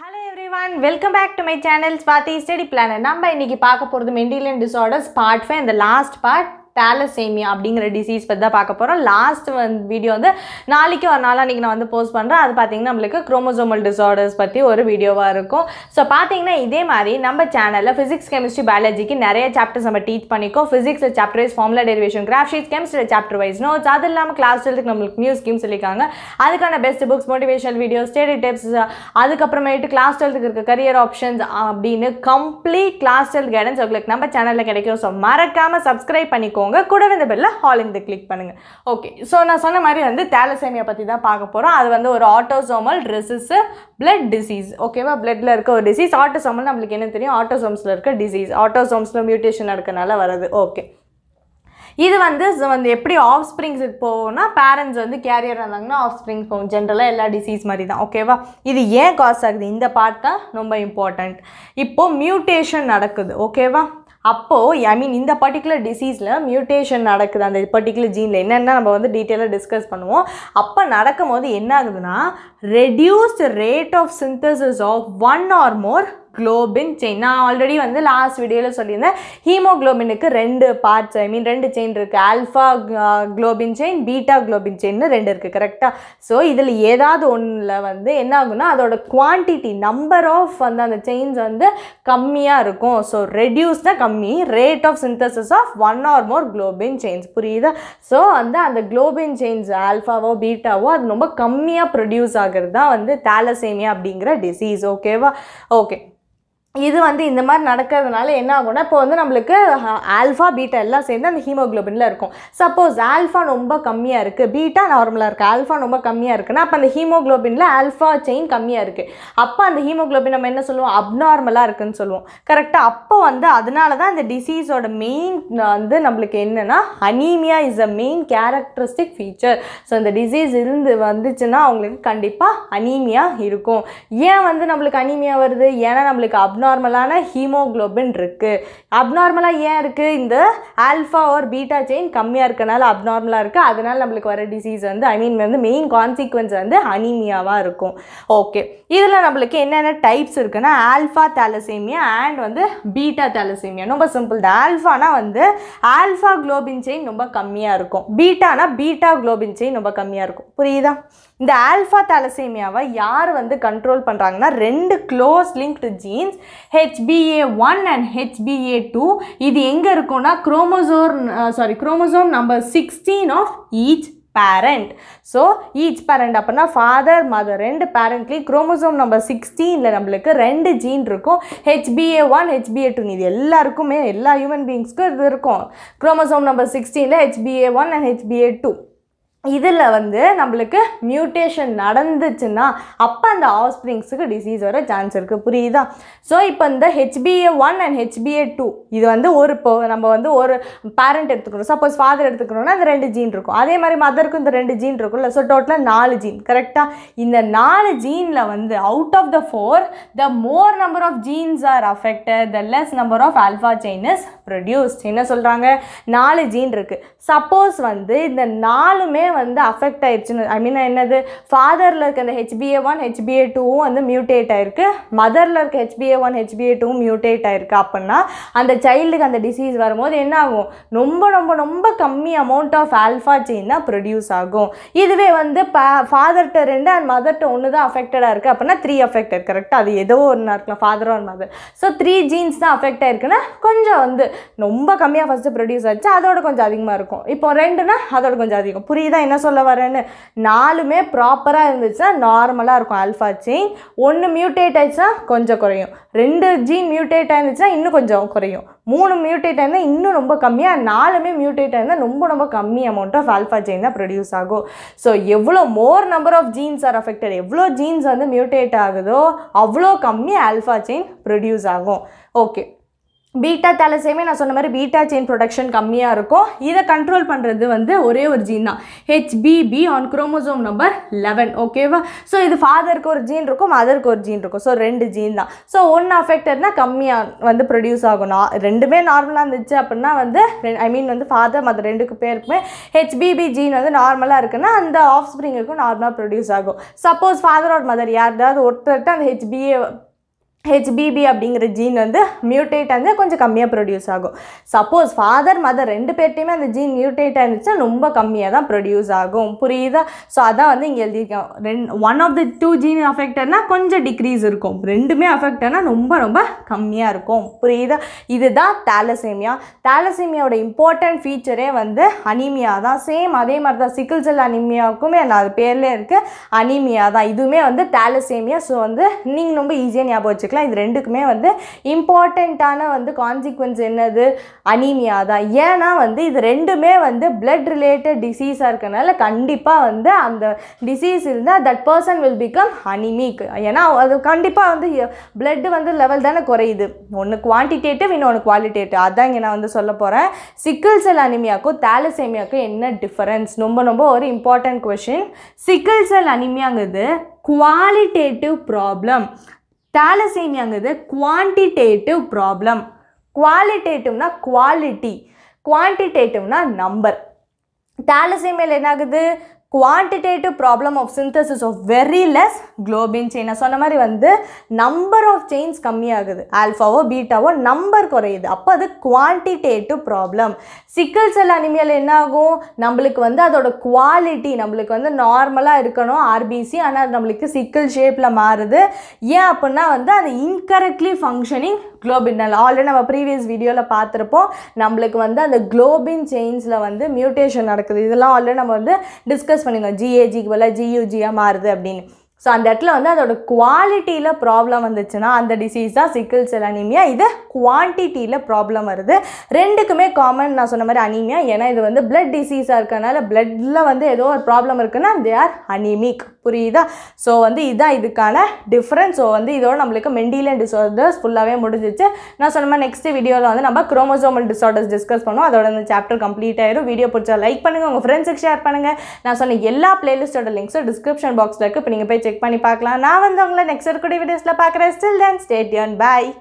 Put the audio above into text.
hello everyone welcome back to my channel Swathi study planner நம்ம இன்றைக்கி பார்க்க போகிறது மெண்டிலியன் டிஸார்டர்ஸ் பார்ட் ஃபைவ் இந்த லாஸ்ட் பார்ட் பேலசேமியா அப்படிங்கிற டிசீஸ் பற்றி தான் பார்க்க போகிறோம் லாஸ்ட் வந்து வீடியோ வந்து நாளைக்கு ஒரு நாளாக நீங்கள் நான் வந்து போஸ்ட் பண்ணுறேன் அது பார்த்தீங்கன்னா நம்மளுக்கு குரோமோசோமல் டிசார்டர்ஸ் பற்றி ஒரு வீடியோவாக இருக்கும் ஸோ பார்த்தீங்கன்னா இதே மாதிரி நம்ம சேனலில் ஃபிசிக்ஸ் கெமிஸ்ட்ரி பயாலஜிக்கு நிறைய சாப்டர்ஸ் நம்ம டீச் பண்ணிக்கோ ஃபிசிக்ஸில் chapter wise formula derivation graph sheet கெமிஸ்ட்ரியில் சாப்டர் வைஸ் நோட்ஸ் அது இல்லாமல் கிளாஸ் டுவெல்த்துக்கு நம்மளுக்கு நியூ ஸ்கீம் சொல்லியிருக்காங்க அதுக்கான best books motivational videos study tips அதுக்கப்புறமேட்டு கிளாஸ் டுவெல்த்துக்கு இருக்க கரியர் ஆப்ஷன்ஸ் அப்படின்னு கம்ப்ளீட் கிளாஸ் டுவெல்த் கைடன்ஸ் உங்களுக்கு நம்ம சேனலில் கிடைக்கும் ஸோ மறக்காமல் சப்ஸ்கிரைப் பண்ணிக்கோ பண்ணிக்கோங்க கூடவே இந்த பெல்ல ஹால் இந்த கிளிக் பண்ணுங்கள் ஓகே ஸோ நான் சொன்ன மாதிரி வந்து தேலசேமியா பற்றி தான் பார்க்க போகிறோம் அது வந்து ஒரு ஆட்டோசோமல் ட்ரெஸ்ஸு பிளட் டிசீஸ் ஓகேவா பிளட்டில் இருக்க ஒரு டிசீஸ் ஆட்டோசோமல் நம்மளுக்கு என்ன தெரியும் ஆட்டோசோம்ஸில் இருக்க டிசீஸ் ஆட்டோசோம்ஸில் மியூட்டேஷன் நடக்கிறதுனால வருது ஓகே இது வந்து வந்து எப்படி ஆஃப் ஸ்ப்ரிங்ஸ் போகும்னா பேரண்ட்ஸ் வந்து கேரியர் இருந்தாங்கன்னா ஆஃப் ஸ்ப்ரிங்ஸ் போகும் ஜென்ரலாக எல்லா டிசீஸ் மாதிரி தான் ஓகேவா இது ஏன் காஸ் ஆகுது இந்த பார்ட் தான் ரொம்ப இம்பார்ட்டண்ட் இப்போது மியூட்டேஷன் நடக்குது ஓகேவா அப்போது ஐ மீன் இந்த பர்டிகுலர் டிசீஸில் மியூட்டேஷன் நடக்குது அந்த பர்டிகுலர் ஜீனில் என்னென்ன நம்ம வந்து டீட்டெயிலாக டிஸ்கஸ் பண்ணுவோம் அப்போ நடக்கும் போது என்ன ஆகுதுன்னா reduced rate of synthesis of one or more haemoglobin chain நான் ஆல்ரெடி வந்து லாஸ்ட் வீடியோவில் சொல்லியிருந்தேன் ஹீமோக்ளோபினுக்கு ரெண்டு பார்ட்ஸ் ஐ மீன் ரெண்டு செயின் இருக்குது alpha globin chain beta globin செயின்னு ரெண்டு இருக்குது கரெக்டாக ஸோ இதில் ஏதாவது ஒன்றில் வந்து என்ன ஆகும்னா அதோட குவான்டிட்டி நம்பர் ஆஃப் வந்து அந்த செயின்ஸ் வந்து கம்மியாக இருக்கும் ஸோ ரெடியூஸ் தான் கம்மி rate of synthesis of one or more globin chains புரியுதா ஸோ வந்து அந்த குளோபின் செயின்ஸ் ஆல்ஃபாவோ பீட்டாவோ அது ரொம்ப கம்மியாக ப்ரொடியூஸ் ஆகிறது தான் வந்து தேலசேமியா அப்படிங்கிற டிசீஸ் ஓகேவா ஓகே இது வந்து இந்த மாதிரி நடக்கிறதுனால என்ன ஆகும்னா இப்போ வந்து நம்மளுக்கு ஆல்ஃபா பீட்டா எல்லாம் சேர்ந்து அந்த ஹீமோக்ளோபினில் இருக்கும் சப்போஸ் ஆல்ஃபா ரொம்ப கம்மியாக இருக்குது பீட்டா நார்மலாக இருக்குது ஆல்ஃபா ரொம்ப கம்மியாக இருக்குன்னா அப்போ அந்த ஹீமோக்ளோபினில் ஆல்ஃபா செயின் கம்மியாக இருக்குது அப்போ அந்த ஹீமோக்ளோபின் நம்ம என்ன சொல்லுவோம் அப்நார்மலாக இருக்குதுன்னு சொல்லுவோம் கரெக்டாக அப்போ வந்து அதனால தான் அந்த டிசீஸோட மெயின் வந்து நம்மளுக்கு என்னென்னா anaemia is a main characteristic feature so அந்த டிசீஸ் இருந்து வந்துச்சுன்னா அவங்களுக்கு கண்டிப்பாக அனீமியா இருக்கும் ஏன் வந்து நம்மளுக்கு அனீமியா வருது ஏன்னா நம்மளுக்கு அப் அப்னார்மலான ஹீமோக்ளோபின் இருக்குது அப்நார்மலாக ஏன் இருக்குது இந்த ஆல்ஃபா ஓர் பீட்டா செயின் கம்மியாக இருக்கனால அப்நார்மலாக இருக்குது அதனால் நம்மளுக்கு வர டிசீஸ் வந்து ஐ மீன் வந்து மெயின் கான்சிக்வன்ஸ் வந்து அனீமியாவாக இருக்கும் ஓகே இதில் நம்மளுக்கு என்னென்ன டைப்ஸ் இருக்குன்னா ஆல்ஃபா தேலசேமியா அண்ட் வந்து பீட்டா தேலசேமியா ரொம்ப சிம்பிள் தான் ஆல்ஃபானா வந்து ஆல்ஃபா குளோபின் செயின் ரொம்ப கம்மியாக இருக்கும் பீட்டானா பீட்டா குளோபின் செயின் ரொம்ப கம்மியாக இருக்கும் புரியுதா இந்த ஆல்ஃபா தலசேமியாவை யார் வந்து கண்ட்ரோல் பண்ணுறாங்கன்னா ரெண்டு close linked genes HBA one and HBA two இது எங்கே இருக்கும்னா chromosome sorry chromosome number sixteen of each parent so each parent அப்படின்னா ஃபாதர் மதர் ரெண்டு பேரண்ட்லேயும் குரோமோசோம் நம்பர் சிக்ஸ்டீனில் நம்மளுக்கு ரெண்டு ஜீன் இருக்கும் ஹெச்பிஏ ஒன் ஹெச்பிஏ டூ இது எல்லாருக்குமே எல்லா ஹியூமன் பீயிங்ஸ்க்கும் இது இருக்கும் குரோமோசோம் நம்பர் சிக்ஸ்டீனில் HBA one and HBA two இதில் வந்து நம்மளுக்கு மியூட்டேஷன் நடந்துச்சுன்னா அப்போ அந்த ஆஃப்ஸ்ப்ரிங்ஸுக்கு டிசீஸ் வர சான்ஸ் இருக்குது புரியுதா ஸோ இப்போ இந்த HBA one and HBA two இது வந்து ஒரு இப்போ நம்ம வந்து ஒரு பேரண்ட் எடுத்துக்கிறோம் சப்போஸ் ஃபாதர் எடுத்துக்கிறோம்னா அந்த ரெண்டு ஜீன் இருக்கும் அதே மாதிரி மதருக்கும் இந்த ரெண்டு ஜீன் இருக்கும்ல ஸோ டோட்டலாக நாலு ஜீன் கரெக்டாக இந்த நாலு ஜீனில் வந்து out of the four the more number of genes are affected the less number of alpha chains produced என்ன சொல்கிறாங்க நாலு ஜீன் இருக்குது சப்போஸ் வந்து இந்த நாலுமே வந்து அஃபெக்ட் ஆயிடுச்சுன்னு ஐ மீன் என்னது ஃபாதரில் இருக்க அந்த ஹெச்பிஏ ஒன் ஹெச்பிஏ டூவும் வந்து மியூட்டேட் ஆயிருக்கு மதரில் இருக்க ஹெச்பிஏ ஒன் ஹெச்பிஏ டூவும் மியூட்டேட் ஆயிருக்கு அப்படின்னா அந்த சைல்டுக்கு அந்த டிசீஸ் வரும்போது என்ன ஆகும் ரொம்ப ரொம்ப ரொம்ப கம்மி அமௌண்ட் ஆஃப் ஆல்ஃபா செயின் தான் ப்ரொடியூஸ் ஆகும் இதுவே வந்து ஃபாதர்கிட்ட ரெண்டு அண்ட் மதர்கிட்ட ஒன்று தான் அஃபெக்டடாக இருக்குது அப்படின்னா த்ரீ அஃபெக்டட் கரெக்டாக அது ஏதோ ஒன்றா இருக்கலாம் father and mother so three genes தான் அஃபெக்ட் ஆயிருக்குன்னா கொஞ்சம் வந்து ரொம்ப கம்மியாக ஃபஸ்ட்டு ப்ரொடியூஸ் ஆச்சு அதோட கொஞ்சம் அதிகமாக இருக்கும் இப்போ ரெண்டுனா அதோட கொஞ்சம் அதிகம் புரியுதா என்ன சொல்ல வரேன்னு நாலுமே ப்ராப்பராக இருந்துச்சுன்னா நார்மலாக இருக்கும் அல்ஃபா செயின் ஒன்று மியூட்டேட் ஆயிடுச்சுன்னா கொஞ்சம் குறையும் ரெண்டு ஜீன் மியூட்டேட் ஆயிருந்துச்சுன்னா இன்னும் கொஞ்சம் குறையும் மூணு மியூட்டேட் ஆயிருந்தால் இன்னும் ரொம்ப கம்மியாக நாலுமே மியூட்டேட் ஆயிருந்தால் ரொம்ப ரொம்ப கம்மி அமௌண்ட் ஆஃப் ஆல்ஃபா ஜெயின் தான் ப்ரொடியூஸ் ஆகும் ஸோ எவ்வளோ more number of genes are affected எவ்வளோ ஜீன்ஸ் வந்து மியூட்டேட் ஆகுதோ அவ்வளோ கம்மி ஆல்ஃபா செயின் ப்ரொடியூஸ் ஆகும் ஓகே பீட்டா தலசேமே நான் சொன்ன மாதிரி பீட்டா செயின் ப்ரொடக்ஷன் கம்மியாக இருக்கும் இதை கண்ட்ரோல் பண்ணுறது வந்து ஒரே ஒரு ஜீன் தான் HBB on chromosome number eleven ஓகேவா ஸோ இது ஃபாதருக்கு ஒரு ஜீன் இருக்கும் மதருக்கு ஒரு ஜீன் இருக்கும் ஸோ ரெண்டு ஜீன் தான் ஸோ ஒன்று அஃபெக்டட்னா கம்மியாக வந்து ப்ரொடியூஸ் ஆகும் ரெண்டுமே நார்மலாக இருந்துச்சு அப்படின்னா வந்து ஐ மீன் வந்து ஃபாதர் மதர் ரெண்டுக்கு பேருக்குமே ஹெச்பிபி ஜீன் வந்து நார்மலாக இருக்குன்னா அந்த ஆஃப் ஸ்ப்ரிங்குக்கும் நார்மலாக ப்ரொடியூஸ் ஆகும் சப்போஸ் ஃபாதர் ஆர் மதர் யார்டாவது ஒருத்தர்கிட்ட அந்த ஹெச்பிஏ ஹெச்பிபி அப்படிங்கிற ஜீன் வந்து மியூட்டேட் ஆனால் கொஞ்சம் கம்மியாக ப்ரொடியூஸ் ஆகும் சப்போஸ் ஃபாதர் மதர் ரெண்டு பேர்ட்டையுமே அந்த ஜீன் மியூட்டேட் ஆயிருந்துச்சுன்னா ரொம்ப கம்மியாக தான் ப்ரொடியூஸ் ஆகும் புரியுதா ஸோ அதான் வந்து இங்கே எழுதியிருக்கேன் ரெண்டு one of the two gene அஃபெக்டட்னா கொஞ்சம் டிக்ரீஸ் இருக்கும் ரெண்டுமே அஃபெக்டட்னா ரொம்ப ரொம்ப கம்மியாக இருக்கும் புரியுதா இதுதான் தேலசேமியா தேலசேமியாவோட இம்பார்ட்டன்ட் ஃபீச்சரே வந்து அனிமியா தான் சேம் அதே மாதிரி தான் சிக்கிள் செல் அனிமியாவுக்குமே அது பேர்லேயே இருக்குது அனிமியா தான் இதுவுமே வந்து தேலசேமியா ஸோ வந்து நீங்கள் ரொம்ப ஈஸியாக ஞாபகம் வச்சுக்கலாம் எடுத்துக்கலாம் இது ரெண்டுக்குமே வந்து இம்பார்ட்டண்ட்டான வந்து கான்சிக்வன்ஸ் என்னது அனீமியா தான் ஏன்னா வந்து இது ரெண்டுமே வந்து பிளட் ரிலேட்டட் டிசீஸாக இருக்கனால கண்டிப்பாக வந்து அந்த டிசீஸ் இருந்தால் that person will become anemic ஏன்னா அது கண்டிப்பாக வந்து பிளட்டு வந்து லெவல் தானே குறையுது ஒன்று குவான்டிடேட்டிவ் இன்னொன்று குவாலிட்டேட்டிவ் அதான் இங்கே நான் வந்து சொல்ல போகிறேன் சிக்கிள் செல் அனிமியாக்கும் தேலசேமியாக்கும் என்ன டிஃபரன்ஸ் ரொம்ப ரொம்ப ஒரு இம்பார்ட்டன்ட் கொஷின் சிக்கிள் செல் அனிமியாங்கிறது குவாலிட்டேட்டிவ் ப்ராப்ளம் டேலசீமியாங்கிறது குவான்டிடேட்டிவ் ப்ராப்ளம் குவாலிட்டேட்டிவ்னா குவாலிட்டி குவான்டிடேட்டிவ்னா நம்பர் தாலசேமியில் என்னாகுது quantitative problem of synthesis of very less globin chain சொன்ன மாதிரி வந்து நம்பர் ஆஃப் செயின்ஸ் கம்மியாகுது ஆல்ஃபாவோ பீட்டாவோ நம்பர் குறையுது அப்போ அது குவான்டிடேட்டிவ் ப்ராப்ளம் சிக்கல் செல் அனிமியல் என்னாகும் நம்மளுக்கு வந்து அதோட குவாலிட்டி நம்மளுக்கு வந்து நார்மலாக இருக்கணும் ஆர்பிசி ஆனால் நம்மளுக்கு சிக்கல் ஷேப்பில் மாறுது ஏன் அப்படின்னா வந்து அது இன்கரெக்ட்லி ஃபங்க்ஷனிங் குளோபின்னல் ஆல்ரெடி நம்ம ப்ரீவியஸ் வீடியோவில் பார்த்துருப்போம் நம்மளுக்கு வந்து அந்த குளோபின் செயின்ஸில் வந்து மியூட்டேஷன் நடக்குது இதெல்லாம் ஆல்ரெடி நம்ம வந்து டிஸ்கஸ் டிஸ்கஸ் ஜிஏஜிக்கு பதிலாக ஜியூஜியாக மாறுது அப்படின்னு ஸோ அந்த இடத்துல வந்து அதோட குவாலிட்டியில் ப்ராப்ளம் வந்துச்சுன்னா அந்த டிசீஸ் தான் சிக்கிள் செல் அனிமியா இது குவான்டிட்டியில் ப்ராப்ளம் வருது ரெண்டுக்குமே காமன் நான் சொன்ன மாதிரி அனிமியா ஏன்னா இது வந்து பிளட் டிசீஸாக இருக்கனால பிளட்டில் வந்து ஏதோ ஒரு ப்ராப்ளம் இருக்குன்னா தே ஆர் அனிமிக் புரியுதா ஸோ வந்து இதுதான் இதுக்கான டிஃப்ரென்ஸ் ஸோ வந்து இதோட நம்மளுக்கு மெண்டிலியன் டிசார்டர்ஸ் ஃபுல்லாகவே முடிஞ்சிச்சு நான் சொன்ன மாதிரி நெக்ஸ்ட் வீடியோவில் வந்து நம்ம குரோமோசோமல் டிசார்டர்ஸ் டிஸ்கஸ் பண்ணுவோம் அதோட இந்த சாப்டர் கம்ப்ளீட் ஆயிரும் வீடியோ பிடிச்சா லைக் பண்ணுங்கள் உங்கள் ஃப்ரெண்ட்ஸுக்கு ஷேர் பண்ணுங்கள் நான் சொன்ன எல்லா பிளேலிஸ்டோட லிங்க்ஸும் டிஸ்கிரிப்ஷன் பாக்ஸில் இருக்குது இப்போ நீங்கள் போய் செக் செக் பண்ணி பார்க்கலாம் நான் வந்து உங்களை நெக்ஸ்ட் இருக்கக்கூடிய வீடியோஸில் பார்க்குறேன் ஸ்டில் தென் ஸ்டேட்யூன் பாய்